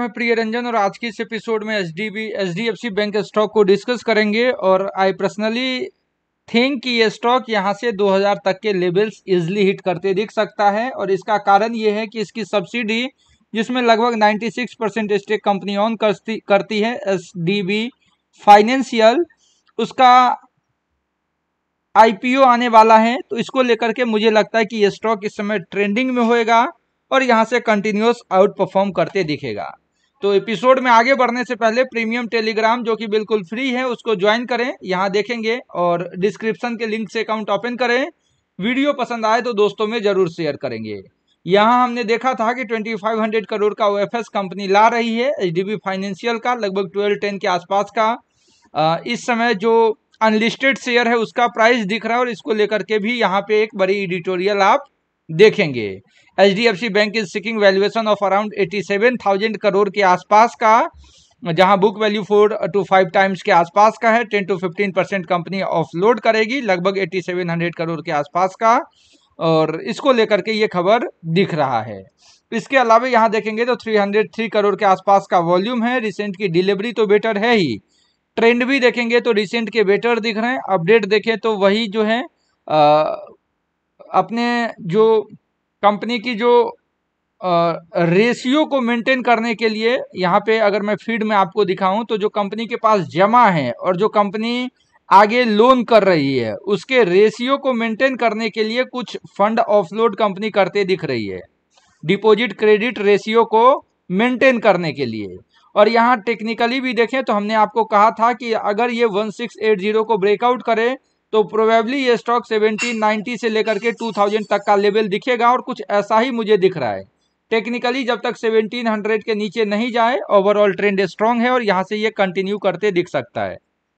मैं प्रिय रंजन और आज की इस एपिसोड में H D B H D F C bank stock को डिस्कस करेंगे और आई पर्सनली थिंक कि ये स्टॉक यहाँ से 2000 तक के लेवल्स इजिली हिट करते दिख सकता है और इसका कारण ये है कि इसकी सब्सिडी जिसमें लगभग 96 परसेंट स्टेक कंपनी ऑन करती करती है एच डी बी फाइनेंशियल उसका आईपीओ आने वाला है तो इसको लेकर के मुझे लगता है कि ये स्टॉक इस समय ट्रेंडिंग में होएगा और यहाँ से कंटिन्यूस आउट परफॉर्म करते दिखेगा तो एपिसोड में आगे बढ़ने से पहले प्रीमियम टेलीग्राम जो कि बिल्कुल फ्री है उसको ज्वाइन करें यहाँ देखेंगे और डिस्क्रिप्शन के लिंक से अकाउंट ओपन करें वीडियो पसंद आए तो दोस्तों में जरूर शेयर करेंगे यहाँ हमने देखा था कि 2500 करोड़ का ओ कंपनी ला रही है एच फाइनेंशियल का लगभग ट्वेल्व टेन के आसपास का इस समय जो अनलिस्टेड शेयर है उसका प्राइस दिख रहा है और इसको लेकर के भी यहाँ पे एक बड़ी एडिटोरियल आप देखेंगे H D F C bank is seeking valuation of around eighty seven thousand crore के आसपास का जहां book value four to five times के आसपास का है ten to fifteen percent company offload करेगी लगभग एटी सेवन हंड्रेड करोड़ के आसपास का और इसको लेकर के ये खबर दिख रहा है इसके अलावा यहाँ देखेंगे तो थ्री हंड्रेड थ्री करोड़ के आसपास का वॉल्यूम है रिसेंट की डिलीवरी तो बेटर है ही ट्रेंड भी देखेंगे तो रिसेंट के बेटर दिख रहे हैं अपडेट देखें तो वही जो है आ, अपने जो कंपनी की जो रेशियो को मेंटेन करने के लिए यहाँ पे अगर मैं फीड में आपको दिखाऊं तो जो कंपनी के पास जमा है और जो कंपनी आगे लोन कर रही है उसके रेशियो को मेंटेन करने के लिए कुछ फंड ऑफलोड कंपनी करते दिख रही है डिपॉजिट क्रेडिट रेशियो को मेंटेन करने के लिए और यहाँ टेक्निकली भी देखें तो हमने आपको कहा था कि अगर ये 1680 को ब्रेकआउट करे तो प्रोबेबली ये स्टॉक 1790 से लेकर के 2000 तक का लेवल दिखेगा और कुछ ऐसा ही मुझे दिख रहा है टेक्निकली जब तक 1700 के नीचे नहीं जाए ओवरऑल ट्रेंड स्ट्रांग है और यहाँ से ये कंटिन्यू करते दिख सकता है